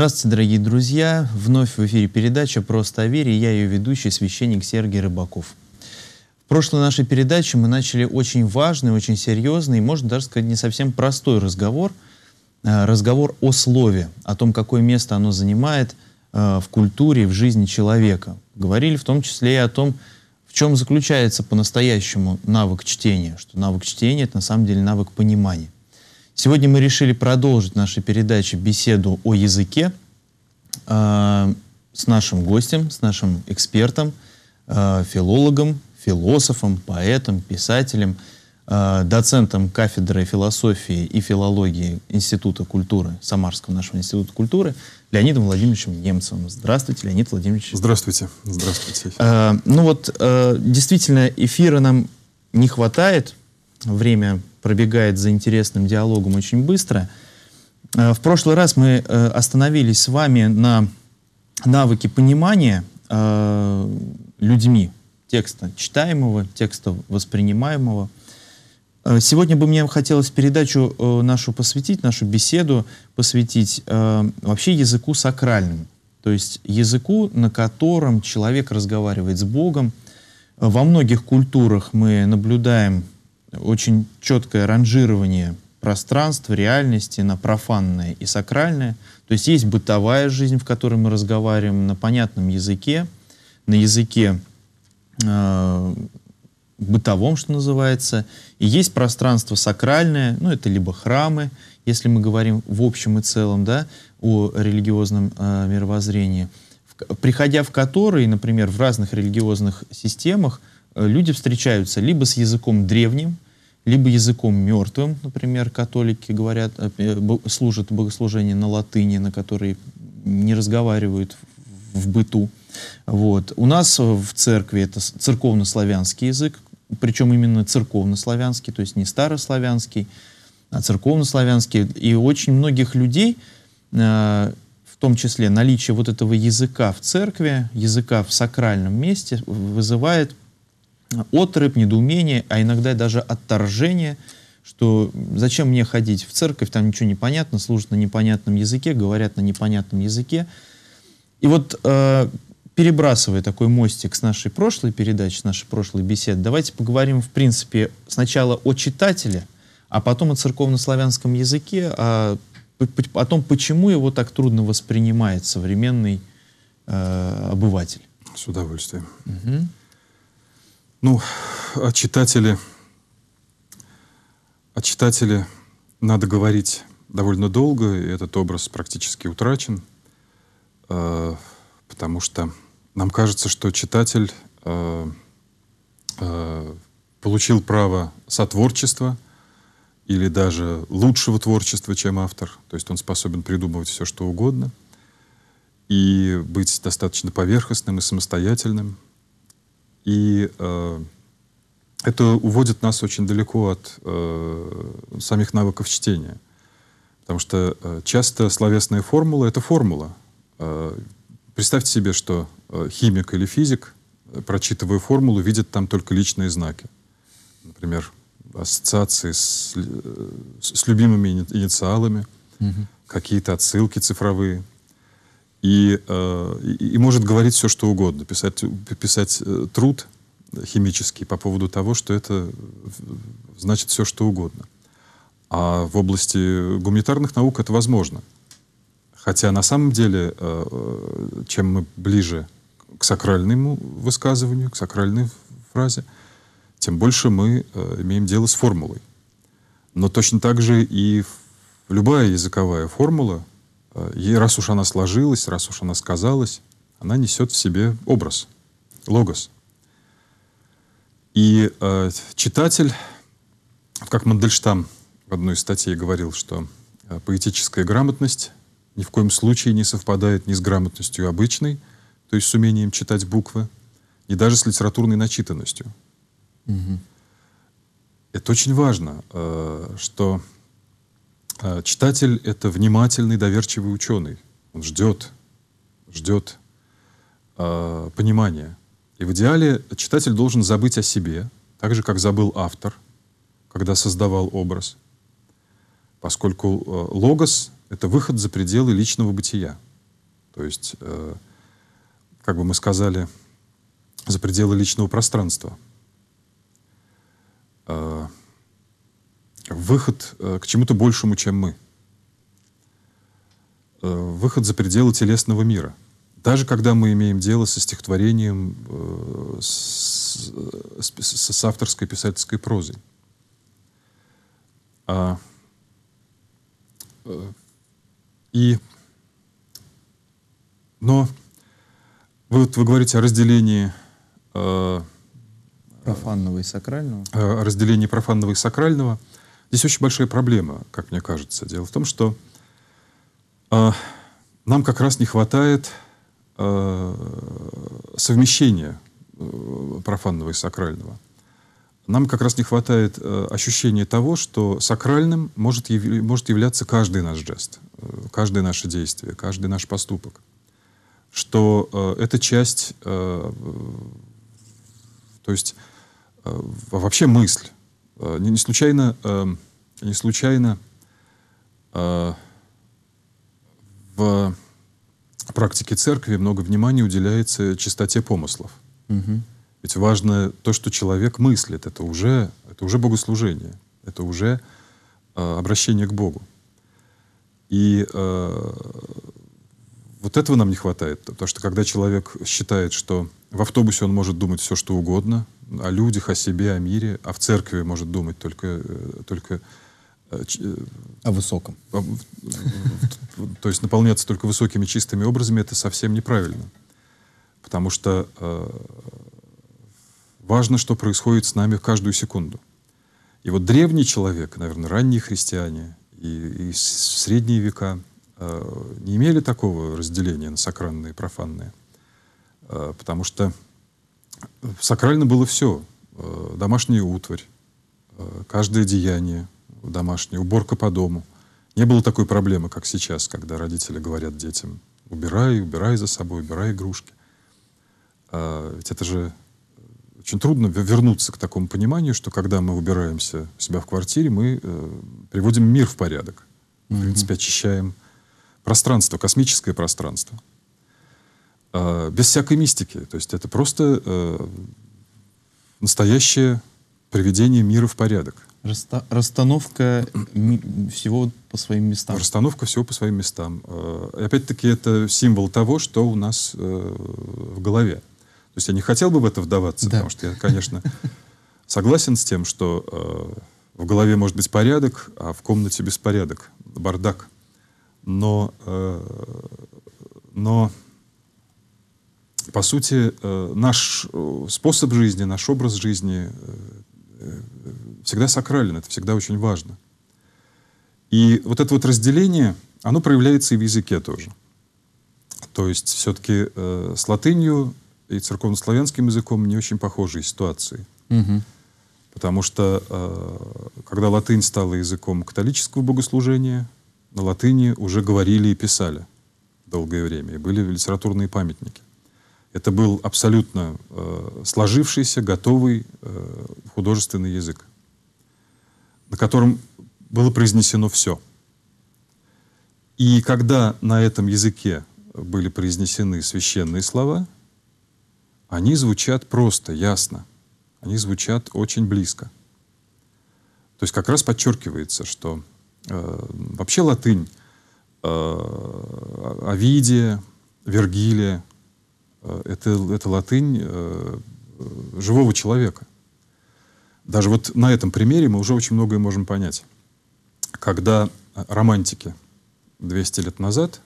Здравствуйте, дорогие друзья! Вновь в эфире передача «Просто о вере» я ее ведущий, священник Сергей Рыбаков. В прошлой нашей передаче мы начали очень важный, очень серьезный, можно даже сказать, не совсем простой разговор, э, разговор о слове, о том, какое место оно занимает э, в культуре, в жизни человека. Говорили в том числе и о том, в чем заключается по-настоящему навык чтения, что навык чтения — это на самом деле навык понимания. Сегодня мы решили продолжить наши передачи беседу о языке э, с нашим гостем, с нашим экспертом, э, филологом, философом, поэтом, писателем, э, доцентом кафедры философии и филологии Института культуры, Самарского нашего Института культуры, Леонидом Владимировичем Немцевым. Здравствуйте, Леонид Владимирович. Здравствуйте. Здравствуйте. Э, ну вот, э, действительно, эфира нам не хватает, время пробегает за интересным диалогом очень быстро. Э, в прошлый раз мы э, остановились с вами на навыке понимания э, людьми текста читаемого, текста воспринимаемого. Сегодня бы мне хотелось передачу нашу посвятить, нашу беседу посвятить вообще языку сакральному, то есть языку, на котором человек разговаривает с Богом. Во многих культурах мы наблюдаем очень четкое ранжирование пространств, реальности на профанное и сакральное. То есть есть бытовая жизнь, в которой мы разговариваем на понятном языке, на языке э, бытовом, что называется. И есть пространство сакральное, ну это либо храмы, если мы говорим в общем и целом, да, о религиозном э, мировоззрении, в, приходя в которые, например, в разных религиозных системах, Э, люди встречаются либо с языком древним, либо языком мертвым, например, католики говорят, э, э, служат богослужение на латыни, на которой не разговаривают в быту. Вот. У нас в церкви это церковнославянский язык, причем именно церковнославянский, то есть не старославянский, а церковнославянский. И очень многих людей, в том числе наличие вот этого языка в церкви, языка в сакральном месте, вызывает отрыв, недоумение, а иногда даже отторжение, что зачем мне ходить в церковь, там ничего не понятно, служат на непонятном языке, говорят на непонятном языке. И вот э, перебрасывая такой мостик с нашей прошлой передачи, с нашей прошлой беседы, давайте поговорим, в принципе, сначала о читателе, а потом о церковнославянском языке, о, а о том, почему его так трудно воспринимает современный э, обыватель. С удовольствием. Угу. Ну, о читателе, о читателе надо говорить довольно долго, и этот образ практически утрачен, э, потому что нам кажется, что читатель э, э, получил право сотворчества или даже лучшего творчества, чем автор. То есть он способен придумывать все, что угодно и быть достаточно поверхностным и самостоятельным – и э, это уводит нас очень далеко от э, самих навыков чтения. Потому что э, часто словесная формула — это формула. Э, представьте себе, что э, химик или физик, э, прочитывая формулу, видит там только личные знаки. Например, ассоциации с, э, с любимыми инициалами, угу. какие-то отсылки цифровые и, э, и, и может говорить все, что угодно, писать, писать э, труд химический по поводу того, что это э, значит все, что угодно. А в области гуманитарных наук это возможно. Хотя на самом деле, чем мы ближе к сакральному высказыванию, к сакральной фразе, тем больше мы имеем дело с формулой. Но точно так же и любая языковая формула, Э, и раз уж она сложилась, раз уж она сказалась, она несет в себе образ, логос. И э, читатель, как Мандельштам в одной из статей говорил, что э, поэтическая грамотность ни в коем случае не совпадает ни с грамотностью обычной, то есть с умением читать буквы, ни даже с литературной начитанностью. Угу. Это очень важно, э, что а читатель — это внимательный, доверчивый ученый. Он ждет, ждет э, а, понимания. И в идеале читатель должен забыть о себе, так же, как забыл автор, когда создавал образ. Поскольку э, логос — это выход за пределы личного бытия. То есть, э, как бы мы сказали, за пределы личного пространства — выход э, к чему-то большему, чем мы. Э, выход за пределы телесного мира. Даже когда мы имеем дело со стихотворением, э, с, с, с авторской писательской прозой. А, и, но вы, вот, вы говорите о разделении профанного и сакрального. разделении профанного и сакрального – Здесь очень большая проблема, как мне кажется. Дело в том, что э, нам как раз не хватает э, совмещения э, профанного и сакрального. Нам как раз не хватает э, ощущения того, что сакральным может, яв- может являться каждый наш жест, э, каждое наше действие, каждый наш поступок. Что э, это часть, э, то есть э, вообще мысль Э, не, не случайно, эм, не случайно э, в практике церкви много внимания уделяется чистоте помыслов. Угу. Ведь важно то, что человек мыслит, это уже, это уже богослужение, это уже э, обращение к Богу. И э, вот этого нам не хватает, потому что когда человек считает, что в автобусе он может думать все, что угодно, о людях, о себе, о мире, а в церкви может думать только, э, только э, э, о высоком. То есть наполняться только высокими чистыми образами это совсем неправильно. Потому что важно, что происходит с нами каждую секунду. И вот древний человек, наверное, ранние христиане и, и средние века э, не имели такого разделения на сакранные и профанные. Э, потому что Сакрально было все. Э, домашняя утварь, э, каждое деяние домашнее, уборка по дому. Не было такой проблемы, как сейчас, когда родители говорят детям, убирай, убирай за собой, убирай игрушки. А ведь это же очень трудно вернуться к такому пониманию, что когда мы убираемся у себя в квартире, мы э, приводим мир в порядок. В принципе, очищаем пространство, космическое пространство. Э, без всякой мистики. То есть это просто э, настоящее приведение мира в порядок. Раста расстановка всего по своим местам. Расстановка всего по своим местам. Э, и опять-таки это символ того, что у нас в голове. То есть я не хотел бы в это вдаваться, да. потому что я, конечно, согласен с тем, что в голове может быть порядок, а в комнате беспорядок, бардак. Но, э, но по сути, э, наш э, способ жизни, наш образ жизни э, всегда сакрален, это всегда очень важно. И вот это вот разделение, оно проявляется и в языке тоже. То есть все-таки с латынью и церковнославянским языком не очень похожие ситуации. Угу. Потому что когда латынь стала языком католического богослужения, на латыни уже говорили и писали долгое время, и были литературные памятники. Это был абсолютно э, сложившийся, готовый э, художественный язык, на котором было произнесено все. И когда на этом языке были произнесены священные слова, они звучат просто, ясно. Они звучат очень близко. То есть как раз подчеркивается, что э, вообще латынь э, Овидия, Вергилия, Э, это, это латынь э, э, живого человека. Даже вот на этом примере мы уже очень многое можем понять. Когда романтики 200 лет назад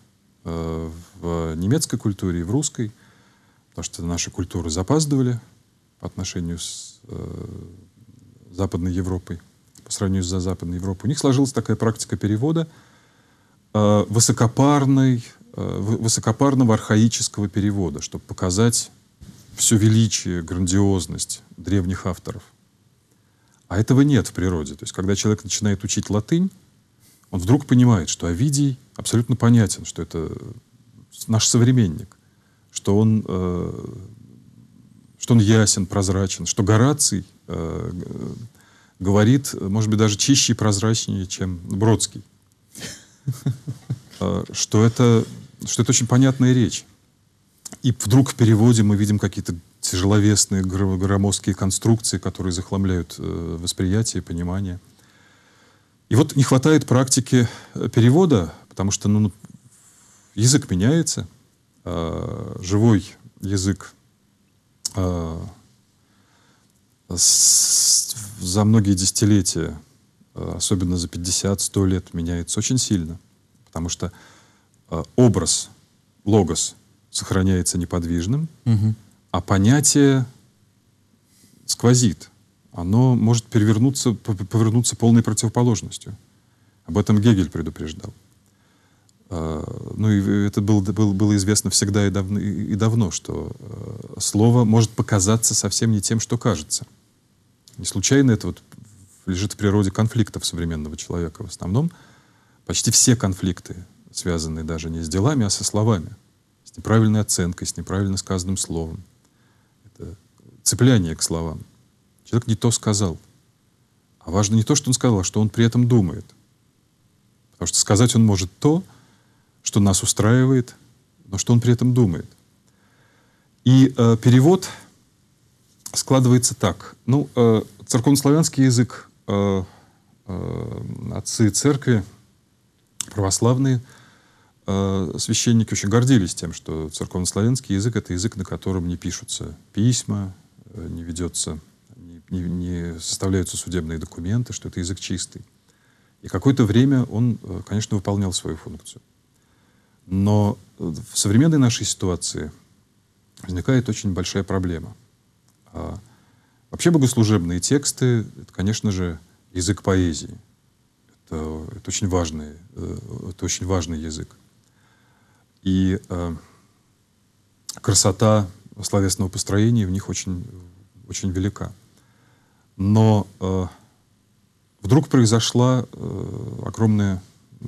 в немецкой культуре и в русской, потому что наши культуры запаздывали по отношению с Западной Европой, по сравнению с Западной Европой, у них сложилась такая практика перевода высокопарной, Э, высокопарного архаического перевода, чтобы показать все величие, грандиозность древних авторов. А этого нет в природе. То есть, когда человек начинает учить латынь, он вдруг понимает, что Овидий абсолютно понятен, что это э, наш современник, что он, э, что он ясен, прозрачен, что Гораций э, говорит, может быть, даже чище и прозрачнее, чем Бродский. Э, что это что это очень понятная речь. И вдруг в переводе мы видим какие-то тяжеловесные громоздкие конструкции, которые захламляют э, восприятие, понимание. И вот не хватает практики э, перевода, потому что ну, язык меняется, э, живой язык э, с, за многие десятилетия, а, особенно за 50-100 лет, меняется очень сильно, потому что Э, образ, логос сохраняется неподвижным, угу. а понятие сквозит. Оно может перевернуться, повернуться полной противоположностью. Об этом Гегель предупреждал. Э, ну и это было, было, было известно всегда и давно, и давно, что э, слово может показаться совсем не тем, что кажется. Не случайно это вот лежит в природе конфликтов современного человека в основном. Почти все конфликты связанные даже не с делами, а со словами, с неправильной оценкой, с неправильно сказанным словом. Это цепляние к словам. Человек не то сказал. А важно не то, что он сказал, а что он при этом думает. Потому что сказать он может то, что нас устраивает, но что он при этом думает. И э, перевод складывается так. Ну, э, церковнославянский язык э, э, отцы церкви православные – Э, священники очень гордились тем, что церковнославянский язык — это язык, на котором не пишутся письма, э, не ведется, не, не, не составляются судебные документы, что это язык чистый. И какое-то время он, э, конечно, выполнял свою функцию. Но в современной нашей ситуации возникает очень большая проблема. А вообще богослужебные тексты — это, конечно же, язык поэзии. Это, это, очень, важный, это очень важный язык. И э, красота словесного построения в них очень, очень велика. Но э, вдруг произошло э, огромное,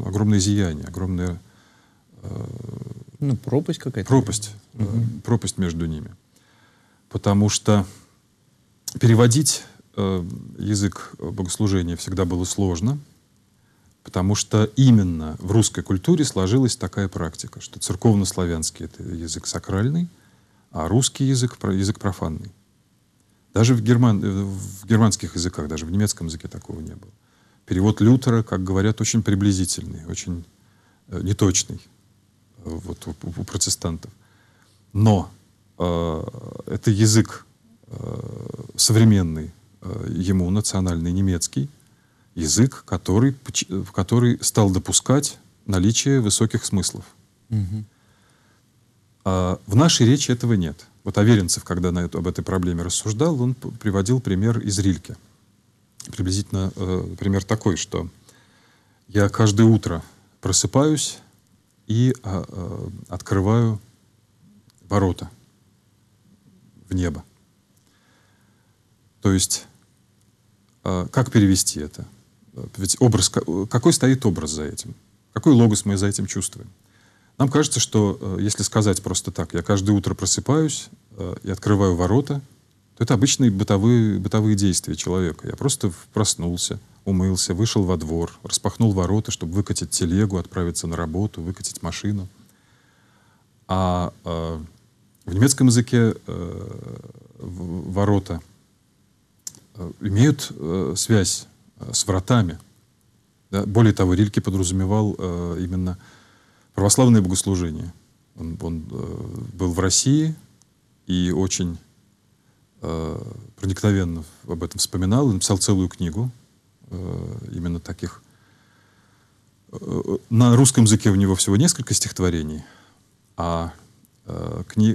огромное зияние, огромная... Э, ну, пропасть какая-то. Пропасть. Э, пропасть между ними. Потому что переводить э, язык богослужения всегда было сложно — Потому что именно в русской культуре сложилась такая практика, что церковнославянский — это язык сакральный, а русский язык — язык профанный. Даже в, герман, в германских языках, даже в немецком языке такого не было. Перевод Лютера, как говорят, очень приблизительный, очень э, неточный э, вот, у, у протестантов. Но э, это язык э, современный, э, ему национальный немецкий, язык, который, который стал допускать наличие высоких смыслов. Угу. А в нашей речи этого нет. Вот Аверинцев, когда на эту, об этой проблеме рассуждал, он приводил пример из Рильки. Приблизительно э, пример такой, что я каждое утро просыпаюсь и э, открываю ворота в небо. То есть, э, как перевести это? Ведь образ, э, какой стоит образ за этим? Какой логос мы за этим чувствуем? Нам кажется, что э, если сказать просто так, я каждое утро просыпаюсь э, и открываю ворота, то это обычные бытовые, бытовые действия человека. Я просто проснулся, умылся, вышел во двор, распахнул ворота, чтобы выкатить телегу, отправиться на работу, выкатить машину. А э, в немецком языке э, ворота имеют э, связь Э, с вратами. Да? Более того, Рильке подразумевал э, именно православное богослужение. Он, он э, был в России и очень э, проникновенно об этом вспоминал. Он написал целую книгу э, именно таких. Э, э, на русском языке у него всего несколько стихотворений, а э, кни...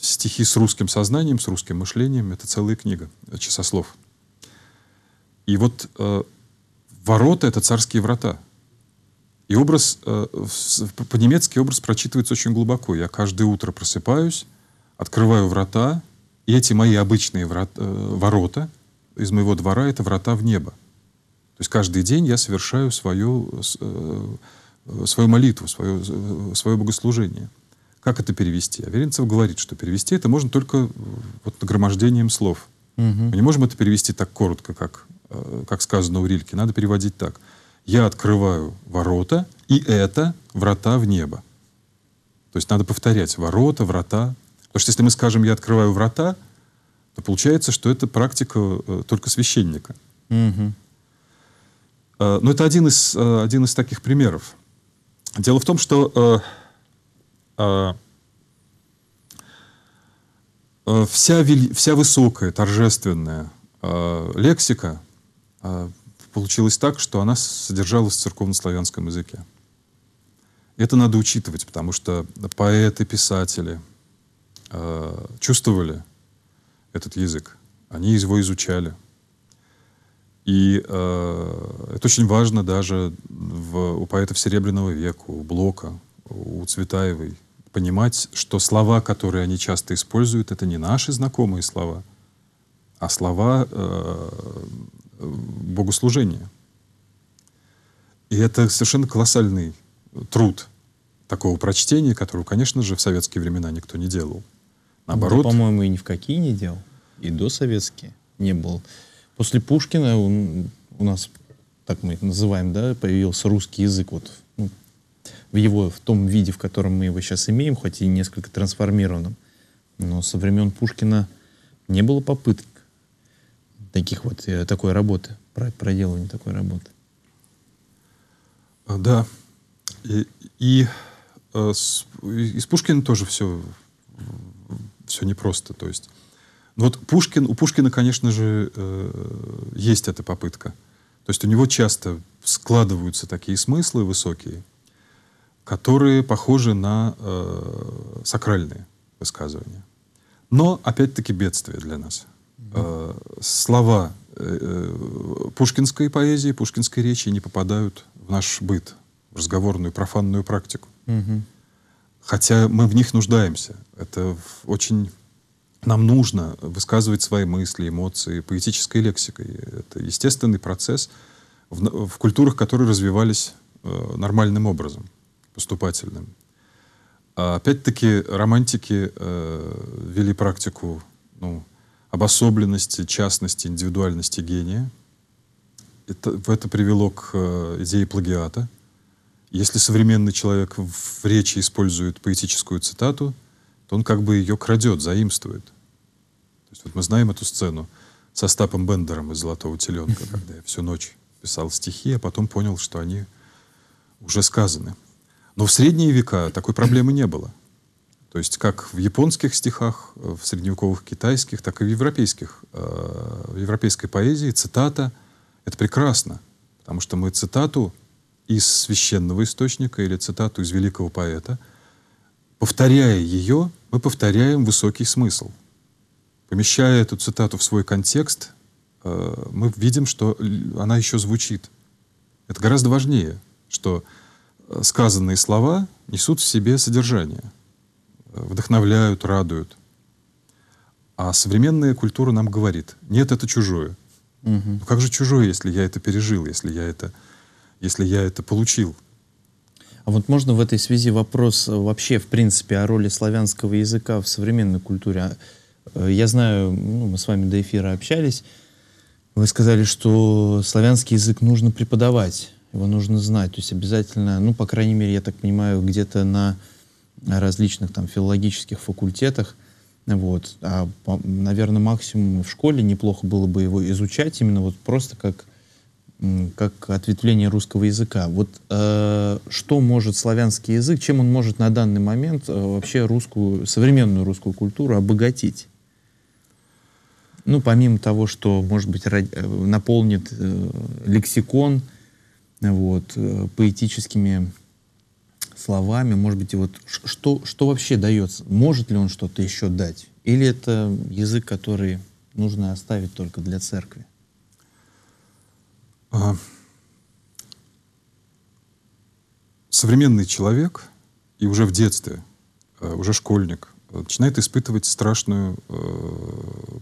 стихи с русским сознанием, с русским мышлением — это целая книга «Часослов». И вот э, ворота — это царские врата. И образ, э, по-немецки образ прочитывается очень глубоко. Я каждое утро просыпаюсь, открываю врата, и эти мои обычные врат, э, ворота из моего двора — это врата в небо. То есть каждый день я совершаю свою, э, э, свою молитву, свое, э, свое богослужение. Как это перевести? Аверинцев говорит, что перевести это можно только э, вот нагромождением слов. Угу. Мы не можем это перевести так коротко, как Э, как сказано у Рильки, надо переводить так. «Я открываю ворота, и это врата в небо». То есть надо повторять «ворота», «врата». Потому что если мы скажем «я открываю врата», то получается, что это практика э, только священника. Угу. Но это один из, один из таких примеров. Дело в том, что э, э, вся, вся высокая, торжественная э, лексика а, получилось так, что она содержалась в церковнославянском языке. Это надо учитывать, потому что поэты, писатели э, чувствовали этот язык, они его изучали. И э, это очень важно даже в, у поэтов Серебряного века, у Блока, у Цветаевой, понимать, что слова, которые они часто используют, это не наши знакомые слова, а слова богослужение. И это совершенно колоссальный труд такого прочтения, которого, конечно же, в советские времена никто не делал. Наоборот. Да, по-моему, и ни в какие не делал. И до советские не был. После Пушкина он, у нас, так мы называем, да, появился русский язык вот ну, в его в том виде, в котором мы его сейчас имеем, хоть и несколько трансформированным, Но со времен Пушкина не было попыток таких вот э, такой работы проделывания такой работы. А, да. И, и э, с, и с Пушкиным тоже все, все непросто. То есть, ну вот Пушкин, у Пушкина, конечно же, э, есть эта попытка. То есть у него часто складываются такие смыслы высокие, которые похожи на э, сакральные высказывания. Но, опять-таки, бедствие для нас. Mm-hmm. Э, слова Э, э, пушкинской поэзии, пушкинской речи не попадают в наш быт, в разговорную профанную практику. Угу. Хотя мы в них нуждаемся. Это очень... Нам нужно высказывать свои мысли, эмоции поэтической лексикой. Это естественный процесс в, в культурах, которые развивались э, нормальным образом, поступательным. А опять-таки романтики э, вели практику ну, обособленности, частности, индивидуальности гения. Это, это привело к э, идее плагиата. Если современный человек в речи использует поэтическую цитату, то он как бы ее крадет, заимствует. То есть вот мы знаем эту сцену со Стапом Бендером из «Золотого теленка», когда я всю ночь писал стихи, а потом понял, что они уже сказаны. Но в средние века такой проблемы не было. То есть как в японских стихах, э, в средневековых китайских, так и в европейских, э, в европейской поэзии цитата — это прекрасно, потому что мы цитату из священного источника или цитату из великого поэта, повторяя ее, мы повторяем высокий смысл. Помещая эту цитату в свой контекст, э, мы видим, что она еще звучит. Это гораздо важнее, что сказанные слова несут в себе содержание — вдохновляют, радуют. А современная культура нам говорит, нет, это чужое. Угу. как же чужое, если я это пережил, если я это, если я это получил? А вот можно в этой связи вопрос э, вообще, в принципе, о роли славянского языка в современной культуре? А, э, я знаю, ну, мы с вами до эфира общались, вы сказали, что славянский язык нужно преподавать, его нужно знать, то есть обязательно, ну, по крайней мере, я так понимаю, где-то на различных там филологических факультетах. Вот. А, по, наверное, максимум в школе неплохо было бы его изучать именно вот просто как, как ответвление русского языка. Вот э, что может славянский язык, чем он может на данный момент э, вообще русскую, современную русскую культуру обогатить? Ну, помимо того, что, может быть, э, наполнит э, лексикон вот, э, поэтическими словами, может быть, и вот что, что вообще дается? Может ли он что-то еще дать? Или это язык, который нужно оставить только для церкви? А, современный человек и уже в детстве, а, уже школьник, э, начинает испытывать страшную э,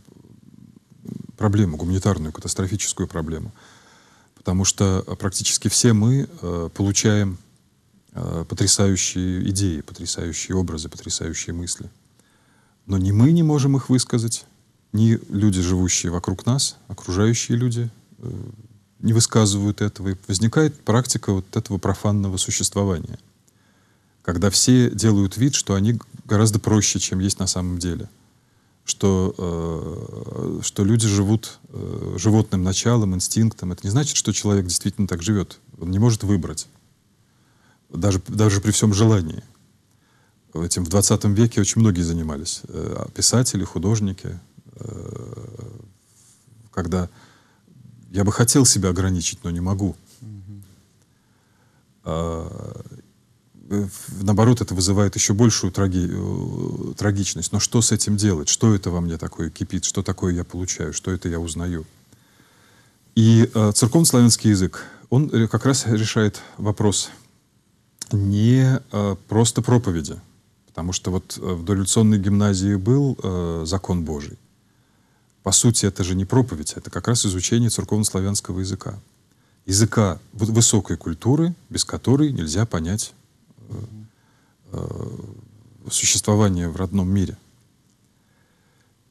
проблему, гуманитарную, катастрофическую проблему. Потому что а, практически все мы э, получаем Э, потрясающие идеи, потрясающие образы, потрясающие мысли. Но ни мы не можем их высказать, ни люди, живущие вокруг нас, окружающие люди, э, не высказывают этого. И возникает практика вот этого профанного существования, когда все делают вид, что они гораздо проще, чем есть на самом деле, что, э, что люди живут э, животным началом, инстинктом. Это не значит, что человек действительно так живет. Он не может выбрать даже, даже при всем желании. Этим в 20 веке очень многие занимались. Э, писатели, художники. Э, когда я бы хотел себя ограничить, но не могу. А, э, наоборот, это вызывает еще большую траги... трагичность. Но что с этим делать? Что это во мне такое кипит? Что такое я получаю? Что это я узнаю? И э, церковно-славянский язык, он как раз решает вопрос – не э, просто проповеди. Потому что вот э, в дореволюционной гимназии был э, закон Божий. По сути, это же не проповедь, а это как раз изучение церковнославянского языка. Языка высокой культуры, без которой нельзя понять э, э, существование в родном мире.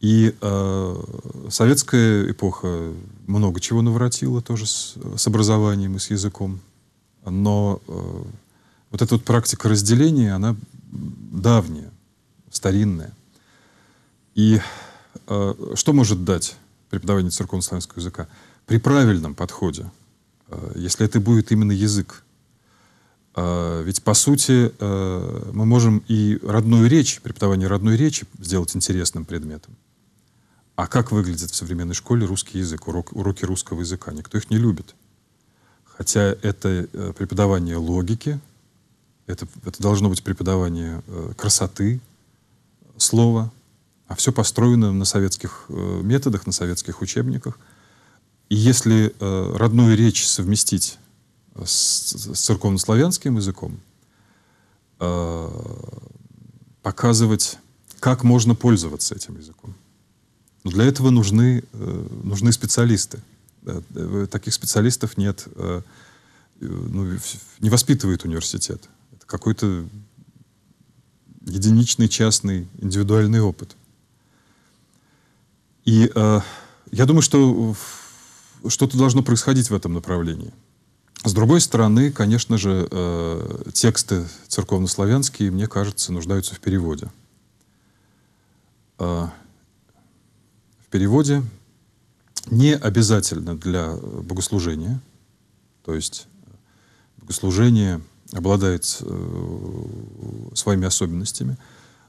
И э, советская эпоха много чего наворотила тоже с, с образованием и с языком. Но э, вот эта вот практика разделения, она давняя, старинная. И э, что может дать преподавание церковно-славянского языка? При правильном подходе, э, если это будет именно язык, э, ведь по сути э, мы можем и родную речь, преподавание родной речи сделать интересным предметом. А как выглядит в современной школе русский язык, урок, уроки русского языка? Никто их не любит. Хотя это э, преподавание логики, это, это должно быть преподавание э, красоты, слова, а все построено на советских э, методах, на советских учебниках. И если э, родную речь совместить с, с церковнославянским языком, показывать, как можно пользоваться этим языком. Но для этого нужны, нужны специалисты. Таких специалистов нет, ну, не воспитывает университет какой-то единичный, частный, индивидуальный опыт. И э, я думаю, что что-то должно происходить в этом направлении. С другой стороны, конечно же, э, тексты церковнославянские, мне кажется, нуждаются в переводе. Э, в переводе не обязательно для богослужения, то есть богослужение – обладает э, своими особенностями.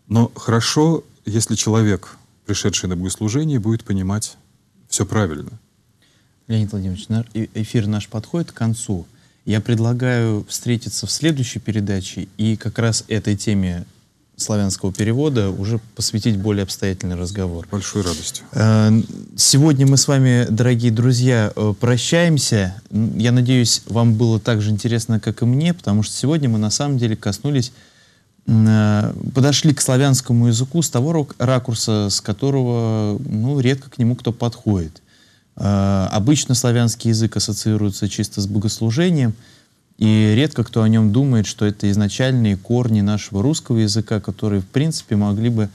Но хорошо, если человек, пришедший на богослужение, будет понимать все правильно. Леонид Владимирович, э, эфир наш подходит к концу. Я предлагаю встретиться в следующей передаче и как раз этой теме славянского перевода уже посвятить более обстоятельный разговор. Большой радостью. Э, сегодня мы с вами, дорогие друзья, э, прощаемся. Я надеюсь, вам было так же интересно, как и мне, потому что сегодня мы на самом деле коснулись, э, подошли к славянскому языку с того ракурса, с которого ну, редко к нему кто подходит. Обычно славянский язык ассоциируется чисто с богослужением – и редко кто о нем думает, что это изначальные корни нашего русского языка, которые, в принципе, могли бы,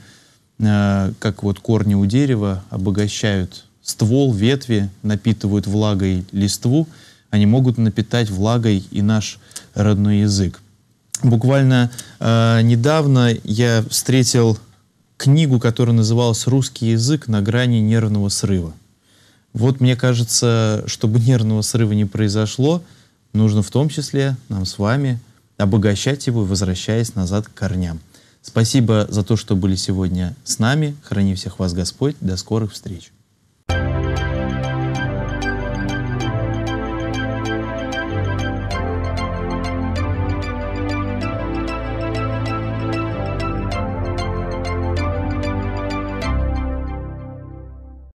э, как вот корни у дерева, обогащают ствол, ветви, напитывают влагой листву, они могут напитать влагой и наш родной язык. Буквально э, недавно я встретил книгу, которая называлась «Русский язык на грани нервного срыва». Вот мне кажется, чтобы нервного срыва не произошло, Нужно в том числе нам с вами обогащать его, возвращаясь назад к корням. Спасибо за то, что были сегодня с нами. Храни всех вас Господь. До скорых встреч.